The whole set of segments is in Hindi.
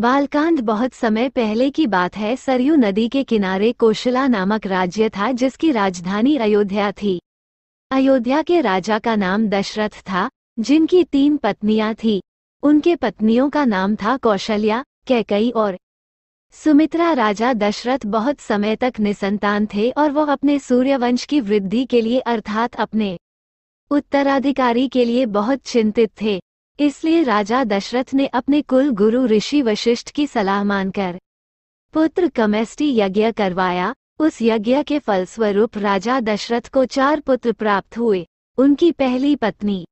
बालकांड बहुत समय पहले की बात है सरयू नदी के किनारे कोशला नामक राज्य था जिसकी राजधानी अयोध्या थी अयोध्या के राजा का नाम दशरथ था जिनकी तीन पत्नियां थी उनके पत्नियों का नाम था कौशल्या कैकई और सुमित्रा राजा दशरथ बहुत समय तक निसंतान थे और वह अपने सूर्यवंश की वृद्धि के लिए अर्थात अपने उत्तराधिकारी के लिए बहुत चिंतित थे इसलिए राजा दशरथ ने अपने कुल गुरु ऋषि वशिष्ठ की सलाह मानकर पुत्र कमेस्टी यज्ञ करवाया उस यज्ञ के फलस्वरूप राजा दशरथ को चार पुत्र प्राप्त हुए उनकी पहली पत्नी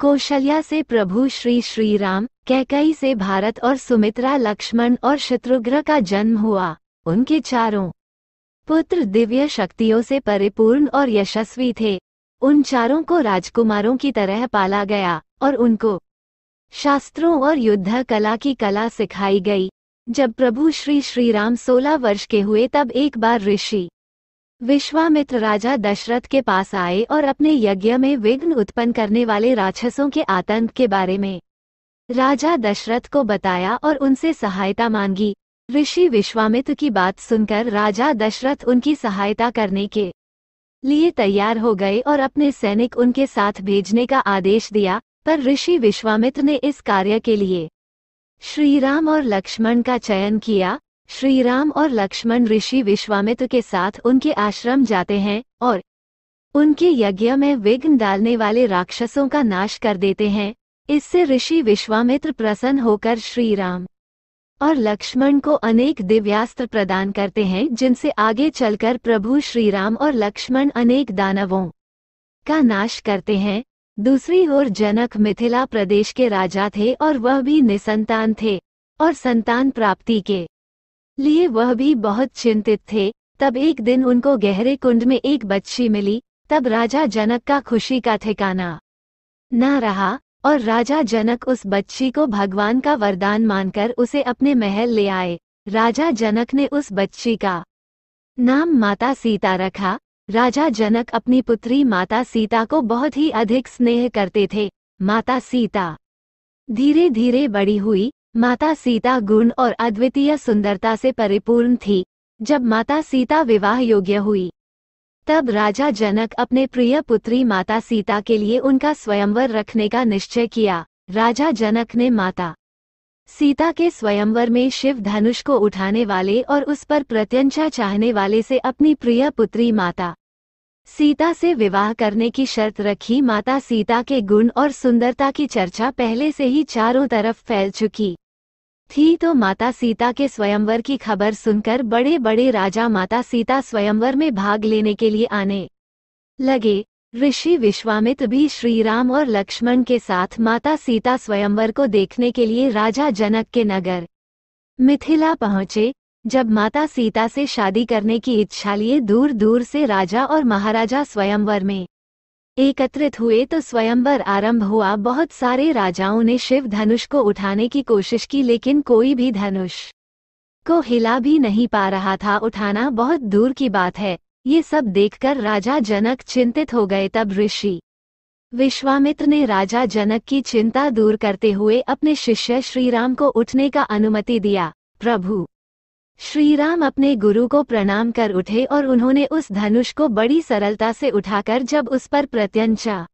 कौशल्या से प्रभु श्री श्री राम कैकई से भारत और सुमित्रा लक्ष्मण और शत्रुघ्न का जन्म हुआ उनके चारों पुत्र दिव्य शक्तियों से परिपूर्ण और यशस्वी थे उन चारों को राजकुमारों की तरह पाला गया और उनको शास्त्रों और युद्ध कला की कला सिखाई गई जब प्रभु श्री श्री राम सोलह वर्ष के हुए तब एक बार ऋषि विश्वामित्र राजा दशरथ के पास आए और अपने यज्ञ में विघ्न उत्पन्न करने वाले राक्षसों के आतंक के बारे में राजा दशरथ को बताया और उनसे सहायता मांगी ऋषि विश्वामित्र की बात सुनकर राजा दशरथ उनकी सहायता करने के लिए तैयार हो गए और अपने सैनिक उनके साथ भेजने का आदेश दिया पर ऋषि विश्वामित्र ने इस कार्य के लिए श्रीराम और लक्ष्मण का चयन किया श्रीराम और लक्ष्मण ऋषि विश्वामित्र के साथ उनके आश्रम जाते हैं और उनके यज्ञ में विघ्न डालने वाले राक्षसों का नाश कर देते हैं इससे ऋषि विश्वामित्र प्रसन्न होकर श्रीराम और लक्ष्मण को अनेक दिव्यास्त्र प्रदान करते हैं जिनसे आगे चलकर प्रभु श्रीराम और लक्ष्मण अनेक दानवों का नाश करते हैं दूसरी ओर जनक मिथिला प्रदेश के राजा थे और वह भी निसंतान थे और संतान प्राप्ति के लिए वह भी बहुत चिंतित थे तब एक दिन उनको गहरे कुंड में एक बच्ची मिली तब राजा जनक का खुशी का ठिकाना न रहा और राजा जनक उस बच्ची को भगवान का वरदान मानकर उसे अपने महल ले आए राजा जनक ने उस बच्ची का नाम माता सीता रखा राजा जनक अपनी पुत्री माता सीता को बहुत ही अधिक स्नेह करते थे माता सीता धीरे धीरे बड़ी हुई माता सीता गुण और अद्वितीय सुंदरता से परिपूर्ण थी जब माता सीता विवाह योग्य हुई तब राजा जनक अपने प्रिय पुत्री माता सीता के लिए उनका स्वयंवर रखने का निश्चय किया राजा जनक ने माता सीता के स्वयंवर में शिव धनुष को उठाने वाले और उस पर प्रत्यंचा चाहने वाले से अपनी प्रिय पुत्री माता सीता से विवाह करने की शर्त रखी माता सीता के गुण और सुंदरता की चर्चा पहले से ही चारों तरफ फैल चुकी थी तो माता सीता के स्वयंवर की खबर सुनकर बड़े बड़े राजा माता सीता स्वयंवर में भाग लेने के लिए आने लगे ऋषि विश्वामित्र भी श्री राम और लक्ष्मण के साथ माता सीता स्वयंवर को देखने के लिए राजा जनक के नगर मिथिला पहुँचे जब माता सीता से शादी करने की इच्छा लिए दूर दूर से राजा और महाराजा स्वयंवर में एकत्रित हुए तो स्वयंवर आरंभ हुआ बहुत सारे राजाओं ने शिव धनुष को उठाने की कोशिश की लेकिन कोई भी धनुष को हिला भी नहीं पा रहा था उठाना बहुत दूर की बात है ये सब देखकर राजा जनक चिंतित हो गए तब ऋषि विश्वामित्र ने राजा जनक की चिंता दूर करते हुए अपने शिष्य श्रीराम को उठने का अनुमति दिया प्रभु श्रीराम अपने गुरु को प्रणाम कर उठे और उन्होंने उस धनुष को बड़ी सरलता से उठाकर जब उस पर प्रत्यंचा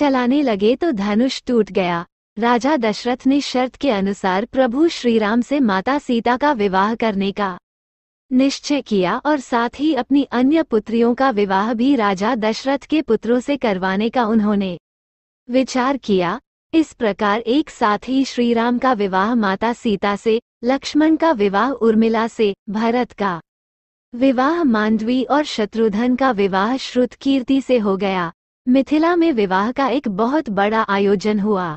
चलाने लगे तो धनुष टूट गया राजा दशरथ ने शर्त के अनुसार प्रभु श्रीराम से माता सीता का विवाह करने का निश्चय किया और साथ ही अपनी अन्य पुत्रियों का विवाह भी राजा दशरथ के पुत्रों से करवाने का उन्होंने विचार किया इस प्रकार एक साथ ही श्रीराम का विवाह माता सीता से लक्ष्मण का विवाह उर्मिला से भरत का विवाह मांडवी और शत्रुधन का विवाह श्रुत कीर्ति से हो गया मिथिला में विवाह का एक बहुत बड़ा आयोजन हुआ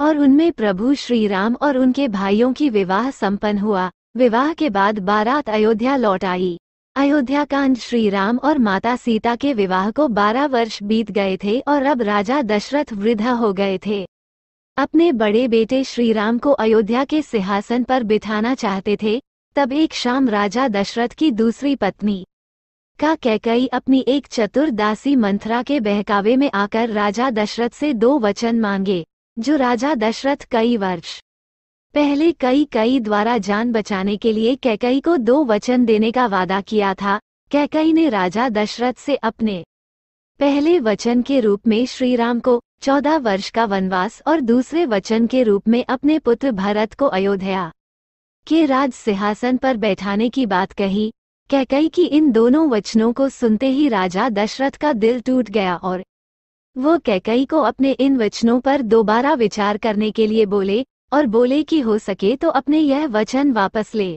और उनमें प्रभु श्रीराम और उनके भाइयों की विवाह संपन्न हुआ विवाह के बाद बारात अयोध्या लौट आई अयोध्या कांड श्री राम और माता सीता के विवाह को 12 वर्ष बीत गए थे और अब राजा दशरथ वृद्धा हो गए थे अपने बड़े बेटे श्री राम को अयोध्या के सिंहासन पर बिठाना चाहते थे तब एक शाम राजा दशरथ की दूसरी पत्नी का कैकई अपनी एक चतुर दासी मंथरा के बहकावे में आकर राजा दशरथ से दो वचन मांगे जो राजा दशरथ कई वर्ष पहले कई कई द्वारा जान बचाने के लिए कैकई को दो वचन देने का वादा किया था कैकई ने राजा दशरथ से अपने पहले वचन के रूप में श्रीराम को चौदह वर्ष का वनवास और दूसरे वचन के रूप में अपने पुत्र भरत को अयोध्या के राज सिंहासन पर बैठाने की बात कही कैकई की इन दोनों वचनों को सुनते ही राजा दशरथ का दिल टूट गया और वो कैकई को अपने इन वचनों पर दोबारा विचार करने के लिए बोले और बोले कि हो सके तो अपने यह वचन वापस ले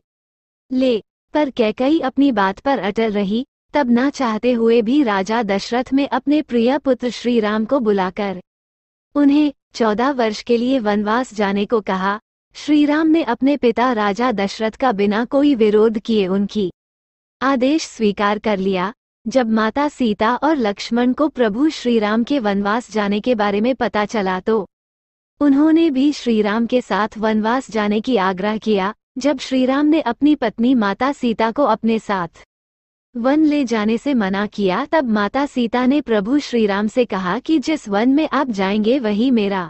ले पर कैकई अपनी बात पर अटल रही तब ना चाहते हुए भी राजा दशरथ में अपने प्रिय पुत्र श्री राम को बुलाकर उन्हें चौदह वर्ष के लिए वनवास जाने को कहा श्री राम ने अपने पिता राजा दशरथ का बिना कोई विरोध किए उनकी आदेश स्वीकार कर लिया जब माता सीता और लक्ष्मण को प्रभु श्रीराम के वनवास जाने के बारे में पता चला तो उन्होंने भी श्रीराम के साथ वनवास जाने की आग्रह किया जब श्रीराम ने अपनी पत्नी माता सीता को अपने साथ वन ले जाने से मना किया तब माता सीता ने प्रभु श्रीराम से कहा कि जिस वन में आप जाएंगे वही मेरा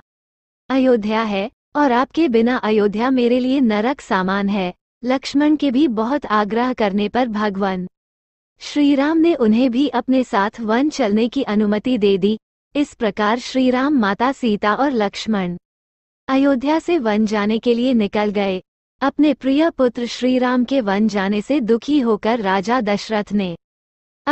अयोध्या है और आपके बिना अयोध्या मेरे लिए नरक सामान है लक्ष्मण के भी बहुत आग्रह करने पर भगवान श्रीराम ने उन्हें भी अपने साथ वन चलने की अनुमति दे दी इस प्रकार श्री राम माता सीता और लक्ष्मण अयोध्या से वन जाने के लिए निकल गए अपने प्रिय पुत्र श्री राम के वन जाने से दुखी होकर राजा दशरथ ने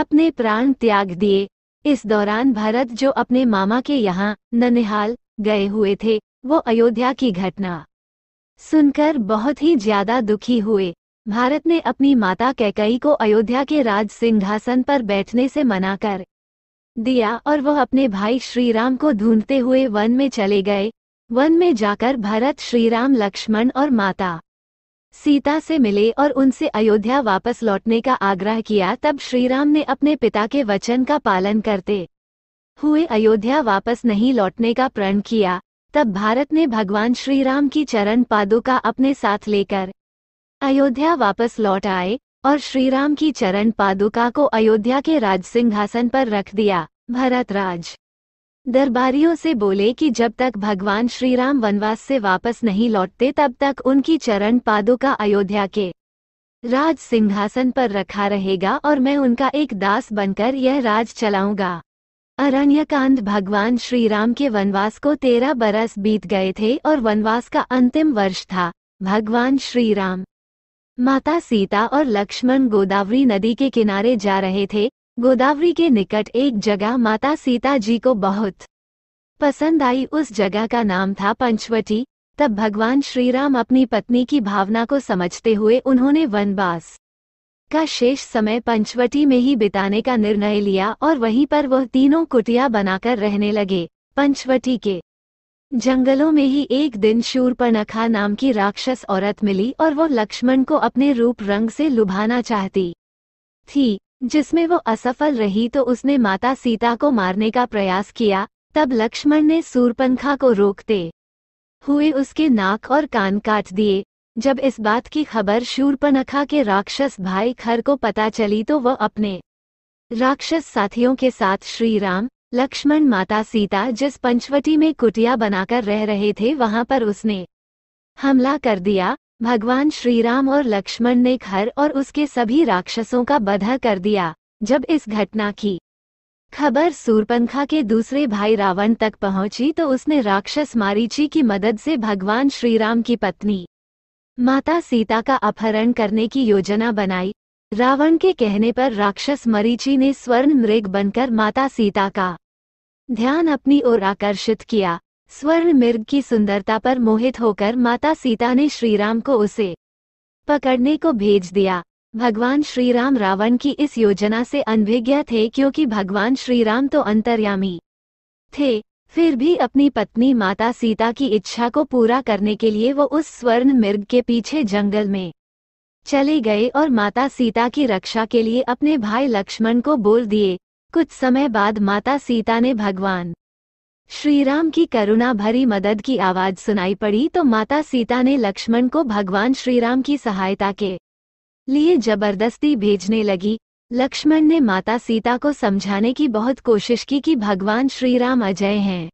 अपने प्राण त्याग दिए इस दौरान भरत जो अपने मामा के यहाँ ननिहाल गए हुए थे वो अयोध्या की घटना सुनकर बहुत ही ज्यादा दुखी हुए भारत ने अपनी माता कैकई को अयोध्या के राज सिंहासन पर बैठने से मना कर दिया और वह अपने भाई श्रीराम को ढूंढते हुए वन में चले गए वन में जाकर भरत श्रीराम लक्ष्मण और माता सीता से मिले और उनसे अयोध्या वापस लौटने का आग्रह किया तब श्रीराम ने अपने पिता के वचन का पालन करते हुए अयोध्या वापस नहीं लौटने का प्रण किया तब भारत ने भगवान श्रीराम की चरण पादुका अपने साथ लेकर अयोध्या वापस लौट आए और श्रीराम की चरण पादुका को अयोध्या के राज सिंहासन पर रख दिया भरत राज दरबारियों से बोले कि जब तक भगवान श्रीराम वनवास से वापस नहीं लौटते तब तक उनकी चरण पादुका अयोध्या के राज सिंहासन पर रखा रहेगा और मैं उनका एक दास बनकर यह राज चलाऊंगा अरण्यकांत भगवान श्रीराम के वनवास को तेरह बरस बीत गए थे और वनवास का अंतिम वर्ष था भगवान श्रीराम माता सीता और लक्ष्मण गोदावरी नदी के किनारे जा रहे थे गोदावरी के निकट एक जगह माता सीता जी को बहुत पसंद आई उस जगह का नाम था पंचवटी तब भगवान श्रीराम अपनी पत्नी की भावना को समझते हुए उन्होंने वनवास का शेष समय पंचवटी में ही बिताने का निर्णय लिया और वहीं पर वह तीनों कुटिया बनाकर रहने लगे पंचवटी के जंगलों में ही एक दिन शूर्पणखा नाम की राक्षस औरत मिली और वो लक्ष्मण को अपने रूप रंग से लुभाना चाहती थी जिसमें वो असफल रही तो उसने माता सीता को मारने का प्रयास किया तब लक्ष्मण ने सूरपनखा को रोकते हुए उसके नाक और कान काट दिए जब इस बात की खबर शूरपनखा के राक्षस भाई खर को पता चली तो वह अपने राक्षस साथियों के साथ श्री राम लक्ष्मण माता सीता जिस पंचवटी में कुटिया बनाकर रह रहे थे वहां पर उसने हमला कर दिया भगवान श्रीराम और लक्ष्मण ने घर और उसके सभी राक्षसों का बधा कर दिया जब इस घटना की खबर सूरपंखा के दूसरे भाई रावण तक पहुंची तो उसने राक्षस मारीची की मदद से भगवान श्रीराम की पत्नी माता सीता का अपहरण करने की योजना बनाई रावण के कहने पर राक्षस मरीची ने स्वर्ण मृग बनकर माता सीता का ध्यान अपनी ओर आकर्षित किया स्वर्ण मिर्ग की सुंदरता पर मोहित होकर माता सीता ने श्रीराम को उसे पकड़ने को भेज दिया भगवान श्रीराम रावण की इस योजना से अनभिज्ञ थे क्योंकि भगवान श्रीराम तो अंतर्यामी थे फिर भी अपनी पत्नी माता सीता की इच्छा को पूरा करने के लिए वो उस स्वर्ण मिर्ग के पीछे जंगल में चले गए और माता सीता की रक्षा के लिए अपने भाई लक्ष्मण को बोल दिए कुछ समय बाद माता सीता ने भगवान श्रीराम की करुणा भरी मदद की आवाज सुनाई पड़ी तो माता सीता ने लक्ष्मण को भगवान श्रीराम की सहायता के लिए जबरदस्ती भेजने लगी लक्ष्मण ने माता सीता को समझाने की बहुत कोशिश की कि भगवान श्रीराम अजय हैं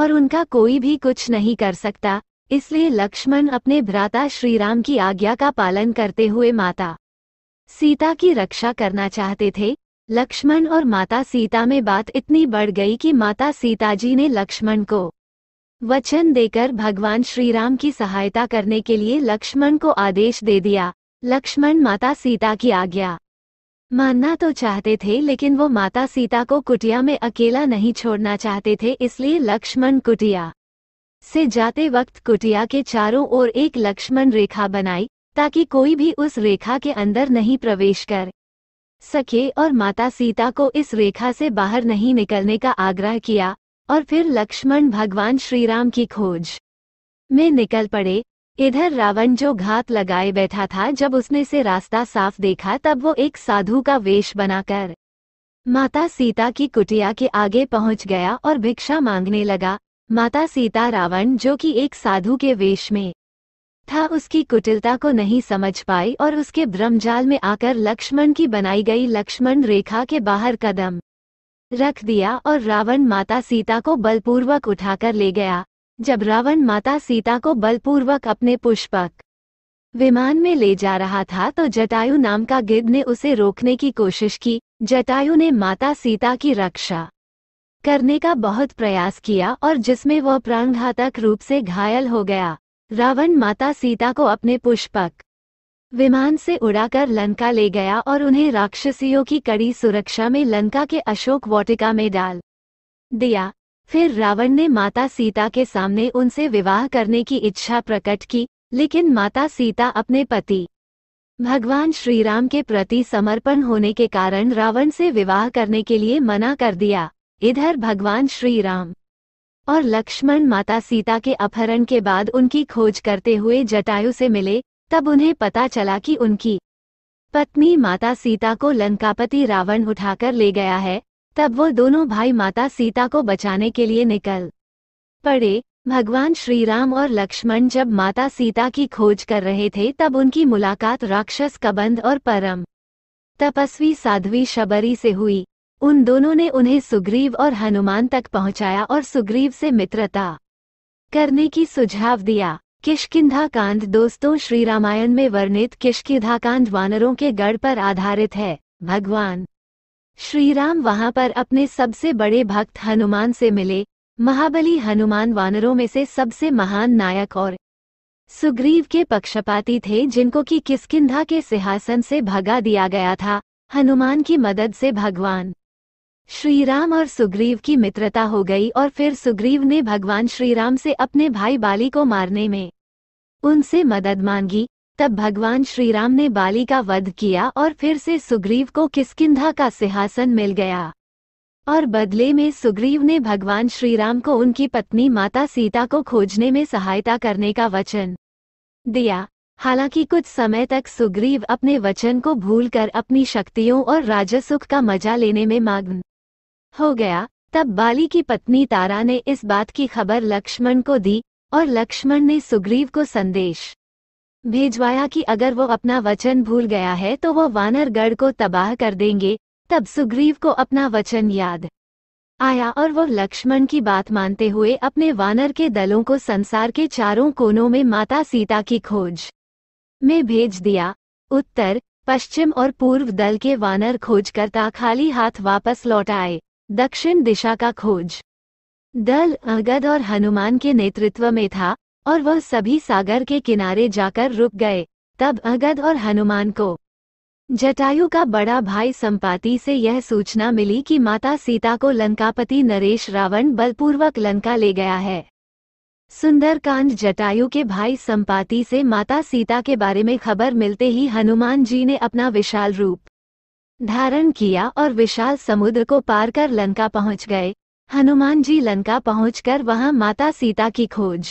और उनका कोई भी कुछ नहीं कर सकता इसलिए लक्ष्मण अपने भ्राता श्रीराम की आज्ञा का पालन करते हुए माता सीता की रक्षा करना चाहते थे लक्ष्मण और माता सीता में बात इतनी बढ़ गई कि माता सीताजी ने लक्ष्मण को वचन देकर भगवान श्रीराम की सहायता करने के लिए लक्ष्मण को आदेश दे दिया लक्ष्मण माता सीता की आज्ञा मानना तो चाहते थे लेकिन वो माता सीता को कुटिया में अकेला नहीं छोड़ना चाहते थे इसलिए लक्ष्मण कुटिया से जाते वक्त कुटिया के चारों ओर एक लक्ष्मण रेखा बनाई ताकि कोई भी उस रेखा के अंदर नहीं प्रवेश कर सके और माता सीता को इस रेखा से बाहर नहीं निकलने का आग्रह किया और फिर लक्ष्मण भगवान श्रीराम की खोज में निकल पड़े इधर रावण जो घात लगाए बैठा था जब उसने से रास्ता साफ देखा तब वो एक साधु का वेश बनाकर माता सीता की कुटिया के आगे पहुंच गया और भिक्षा मांगने लगा माता सीता रावण जो कि एक साधु के वेश में था उसकी कुटिलता को नहीं समझ पाई और उसके ब्रह्मजाल में आकर लक्ष्मण की बनाई गई लक्ष्मण रेखा के बाहर कदम रख दिया और रावण माता सीता को बलपूर्वक उठाकर ले गया जब रावण माता सीता को बलपूर्वक अपने पुष्पक विमान में ले जा रहा था तो जटायु नाम का गिद्ध ने उसे रोकने की कोशिश की जटायु ने माता सीता की रक्षा करने का बहुत प्रयास किया और जिसमें वह प्राणघातक रूप से घायल हो गया रावण माता सीता को अपने पुष्पक विमान से उड़ाकर लंका ले गया और उन्हें राक्षसियों की कड़ी सुरक्षा में लंका के अशोक वाटिका में डाल दिया फिर रावण ने माता सीता के सामने उनसे विवाह करने की इच्छा प्रकट की लेकिन माता सीता अपने पति भगवान श्रीराम के प्रति समर्पण होने के कारण रावण से विवाह करने के लिए मना कर दिया इधर भगवान श्रीराम और लक्ष्मण माता सीता के अपहरण के बाद उनकी खोज करते हुए जटायु से मिले तब उन्हें पता चला कि उनकी पत्नी माता सीता को लंकापति रावण उठाकर ले गया है तब वो दोनों भाई माता सीता को बचाने के लिए निकल पड़े भगवान श्री राम और लक्ष्मण जब माता सीता की खोज कर रहे थे तब उनकी मुलाकात राक्षस कबंध और परम तपस्वी साध्वी शबरी से हुई उन दोनों ने उन्हें सुग्रीव और हनुमान तक पहुंचाया और सुग्रीव से मित्रता करने की सुझाव दिया किशकिधा कांड दोस्तों श्री रामायण में वर्णित किशकिधा कांड वानरों के गढ़ पर आधारित है भगवान श्री राम वहां पर अपने सबसे बड़े भक्त हनुमान से मिले महाबली हनुमान वानरों में से सबसे महान नायक और सुग्रीव के पक्षपाती थे जिनको कि किसकिधा के सिंहासन से भगा दिया गया था हनुमान की मदद से भगवान श्री राम और सुग्रीव की मित्रता हो गई और फिर सुग्रीव ने भगवान श्री राम से अपने भाई बाली को मारने में उनसे मदद मांगी तब भगवान श्री राम ने बाली का वध किया और फिर से सुग्रीव को किसकिंधा का सिंहासन मिल गया और बदले में सुग्रीव ने भगवान श्री राम को उनकी पत्नी माता सीता को खोजने में सहायता करने का वचन दिया हालांकि कुछ समय तक सुग्रीव अपने वचन को भूलकर अपनी शक्तियों और राजसुख का मजा लेने में मग्न हो गया तब बाली की पत्नी तारा ने इस बात की खबर लक्ष्मण को दी और लक्ष्मण ने सुग्रीव को संदेश भेजवाया कि अगर वो अपना वचन भूल गया है तो वो वानरगढ़ को तबाह कर देंगे तब सुग्रीव को अपना वचन याद आया और वो लक्ष्मण की बात मानते हुए अपने वानर के दलों को संसार के चारों कोनों में माता सीता की खोज में भेज दिया उत्तर पश्चिम और पूर्व दल के वानर खोजकर्ता खाली हाथ वापस लौट आए दक्षिण दिशा का खोज दल अगध और हनुमान के नेतृत्व में था और वह सभी सागर के किनारे जाकर रुक गए तब अगध और हनुमान को जटायु का बड़ा भाई संपाति से यह सूचना मिली कि माता सीता को लंकापति नरेश रावण बलपूर्वक लंका ले गया है सुंदरकांड जटायु के भाई संपाति से माता सीता के बारे में खबर मिलते ही हनुमान जी ने अपना विशाल रूप धारण किया और विशाल समुद्र को पार कर लंका पहुंच गए हनुमान जी लंका पहुंचकर वहां माता सीता की खोज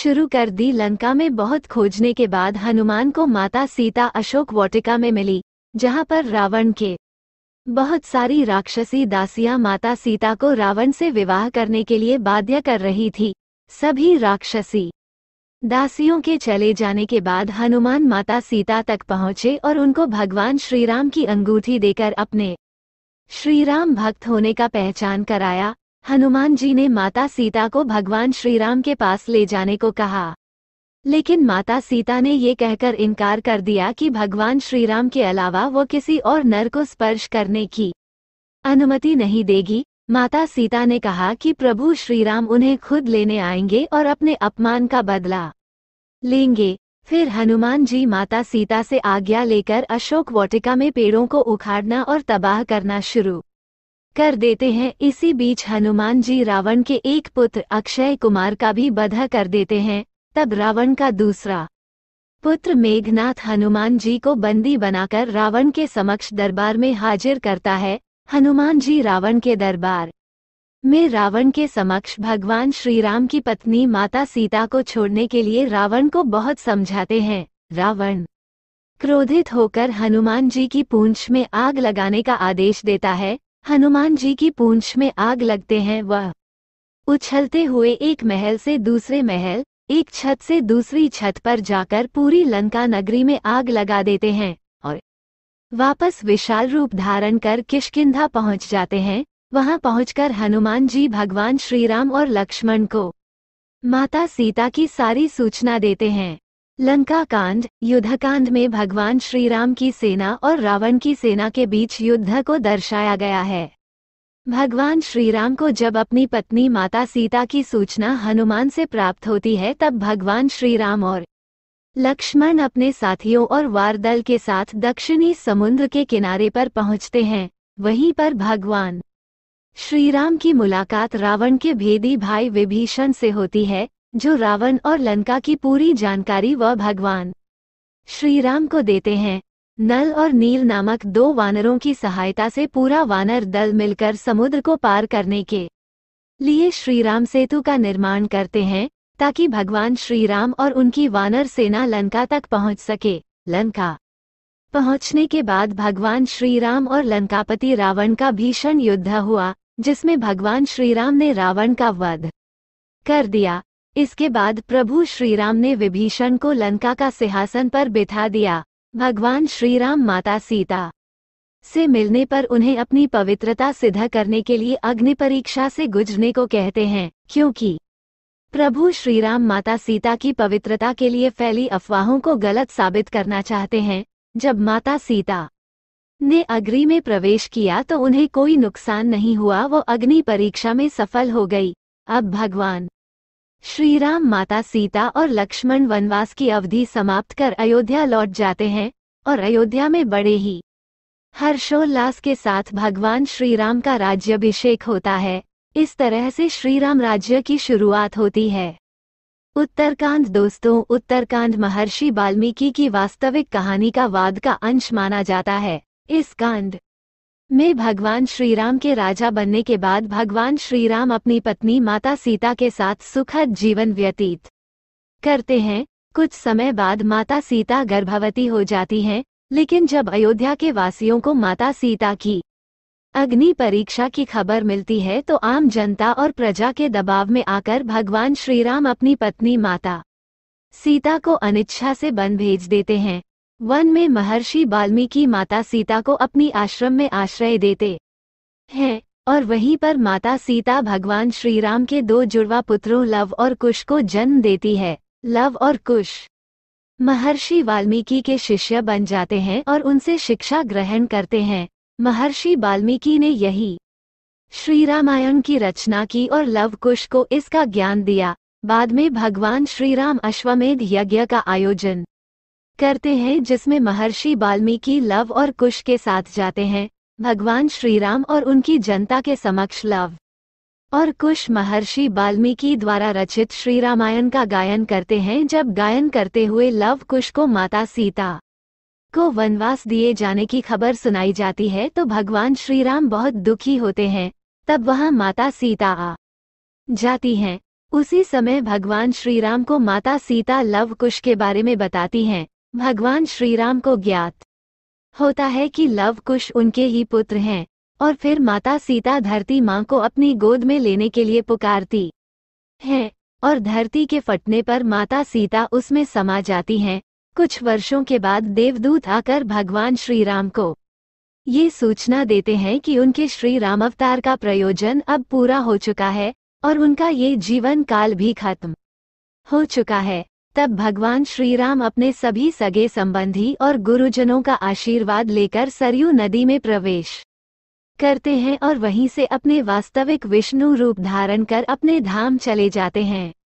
शुरू कर दी लंका में बहुत खोजने के बाद हनुमान को माता सीता अशोक वाटिका में मिली जहां पर रावण के बहुत सारी राक्षसी दासियां माता सीता को रावण से विवाह करने के लिए बाध्य कर रही थी सभी राक्षसी दासियों के चले जाने के बाद हनुमान माता सीता तक पहुँचे और उनको भगवान श्रीराम की अंगूठी देकर अपने श्रीराम भक्त होने का पहचान कराया हनुमान जी ने माता सीता को भगवान श्रीराम के पास ले जाने को कहा लेकिन माता सीता ने ये कहकर इनकार कर दिया कि भगवान श्रीराम के अलावा वो किसी और नर को स्पर्श करने की अनुमति नहीं देगी माता सीता ने कहा कि प्रभु श्रीराम उन्हें खुद लेने आएंगे और अपने अपमान का बदला लेंगे फिर हनुमान जी माता सीता से आज्ञा लेकर अशोक वाटिका में पेड़ों को उखाड़ना और तबाह करना शुरू कर देते हैं इसी बीच हनुमान जी रावण के एक पुत्र अक्षय कुमार का भी बधा कर देते हैं तब रावण का दूसरा पुत्र मेघनाथ हनुमान जी को बंदी बनाकर रावण के समक्ष दरबार में हाजिर करता है हनुमान जी रावण के दरबार में रावण के समक्ष भगवान श्री राम की पत्नी माता सीता को छोड़ने के लिए रावण को बहुत समझाते हैं रावण क्रोधित होकर हनुमान जी की पूंछ में आग लगाने का आदेश देता है हनुमान जी की पूंछ में आग लगते हैं वह उछलते हुए एक महल से दूसरे महल एक छत से दूसरी छत पर जाकर पूरी लंका नगरी में आग लगा देते हैं वापस विशाल रूप धारण कर किशकिंधा पहुंच जाते हैं वहां पहुंचकर हनुमान जी भगवान श्रीराम और लक्ष्मण को माता सीता की सारी सूचना देते हैं लंका कांड युद्धकांड में भगवान श्रीराम की सेना और रावण की सेना के बीच युद्ध को दर्शाया गया है भगवान श्रीराम को जब अपनी पत्नी माता सीता की सूचना हनुमान से प्राप्त होती है तब भगवान श्रीराम और लक्ष्मण अपने साथियों और वारदल के साथ दक्षिणी समुद्र के किनारे पर पहुंचते हैं वहीं पर भगवान श्रीराम की मुलाकात रावण के भेदी भाई विभीषण से होती है जो रावण और लंका की पूरी जानकारी व भगवान श्रीराम को देते हैं नल और नील नामक दो वानरों की सहायता से पूरा वानर दल मिलकर समुद्र को पार करने के लिए श्रीराम सेतु का निर्माण करते हैं ताकि भगवान श्री राम और उनकी वानर सेना लंका तक पहुंच सके लंका पहुंचने के बाद भगवान श्री राम और लंकापति रावण का भीषण युद्ध हुआ जिसमें भगवान श्री राम ने रावण का वध कर दिया इसके बाद प्रभु श्री राम ने विभीषण को लंका का सिंहासन पर बिठा दिया भगवान श्री राम माता सीता से मिलने पर उन्हें अपनी पवित्रता सिद्ध करने के लिए अग्नि परीक्षा से गुजरने को कहते हैं क्योंकि प्रभु श्रीराम माता सीता की पवित्रता के लिए फैली अफवाहों को गलत साबित करना चाहते हैं जब माता सीता ने अग्नि में प्रवेश किया तो उन्हें कोई नुकसान नहीं हुआ वो अग्नि परीक्षा में सफल हो गई अब भगवान श्रीराम माता सीता और लक्ष्मण वनवास की अवधि समाप्त कर अयोध्या लौट जाते हैं और अयोध्या में बड़े ही हर्षोल्लास के साथ भगवान श्रीराम का राज्याभिषेक होता है इस तरह से श्रीराम राज्य की शुरुआत होती है उत्तरकांड दोस्तों उत्तरकांड महर्षि वाल्मीकि की वास्तविक कहानी का वाद का अंश माना जाता है इस कांड में भगवान श्रीराम के राजा बनने के बाद भगवान श्रीराम अपनी पत्नी माता सीता के साथ सुखद जीवन व्यतीत करते हैं कुछ समय बाद माता सीता गर्भवती हो जाती हैं लेकिन जब अयोध्या के वासियों को माता सीता की अग्नि परीक्षा की खबर मिलती है तो आम जनता और प्रजा के दबाव में आकर भगवान श्रीराम अपनी पत्नी माता सीता को अनिच्छा से वन भेज देते हैं वन में महर्षि वाल्मीकि माता सीता को अपनी आश्रम में आश्रय देते हैं और वहीं पर माता सीता भगवान श्रीराम के दो जुड़वा पुत्रों लव और कुश को जन्म देती है लव और कुश महर्षि वाल्मीकि के शिष्य बन जाते हैं और उनसे शिक्षा ग्रहण करते हैं महर्षि वाल्मीकि ने यही श्री रामायण की रचना की और लवकुश को इसका ज्ञान दिया बाद में भगवान श्री राम अश्वमेध यज्ञ का आयोजन करते हैं जिसमें महर्षि वाल्मीकि लव और कुश के साथ जाते हैं भगवान श्रीराम और उनकी जनता के समक्ष लव और कुश महर्षि वाल्मीकि द्वारा रचित श्री रामायण का गायन करते हैं जब गायन करते हुए लव कुश को माता सीता को वनवास दिए जाने की खबर सुनाई जाती है तो भगवान श्री राम बहुत दुखी होते हैं तब वहाँ माता सीता आ जाती हैं उसी समय भगवान श्री राम को माता सीता लव कुश के बारे में बताती हैं भगवान श्री राम को ज्ञात होता है कि लव कुश उनके ही पुत्र हैं और फिर माता सीता धरती माँ को अपनी गोद में लेने के लिए पुकारती हैं और धरती के फटने पर माता सीता उसमें समा जाती हैं कुछ वर्षों के बाद देवदूत आकर भगवान श्री राम को ये सूचना देते हैं कि उनके श्री राम अवतार का प्रयोजन अब पूरा हो चुका है और उनका ये जीवन काल भी खत्म हो चुका है तब भगवान श्री राम अपने सभी सगे संबंधी और गुरुजनों का आशीर्वाद लेकर सरयू नदी में प्रवेश करते हैं और वहीं से अपने वास्तविक विष्णु रूप धारण कर अपने धाम चले जाते हैं